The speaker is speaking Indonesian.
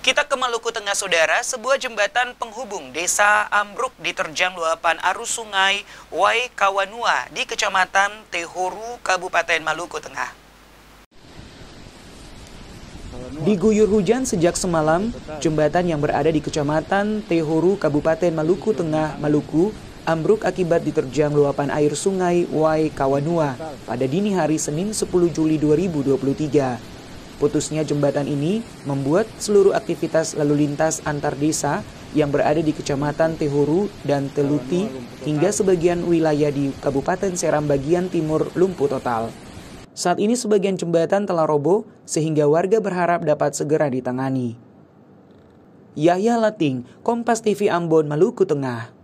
Kita ke Maluku Tengah, Saudara. Sebuah jembatan penghubung desa Ambruk diterjang luapan arus sungai Wai Kawanua di Kecamatan Tehoru, Kabupaten Maluku Tengah. Diguyur hujan sejak semalam, jembatan yang berada di Kecamatan Tehoru, Kabupaten Maluku Tengah, Maluku, ambruk akibat diterjang luapan air sungai Wai Kawanua pada dini hari Senin 10 Juli 2023. Putusnya jembatan ini membuat seluruh aktivitas lalu lintas antar desa yang berada di Kecamatan Tehuru dan Teluti hingga sebagian wilayah di Kabupaten Seram bagian timur lumpuh total. Saat ini sebagian jembatan telah roboh sehingga warga berharap dapat segera ditangani. Yahya Lating, Kompas TV Ambon, Maluku Tengah.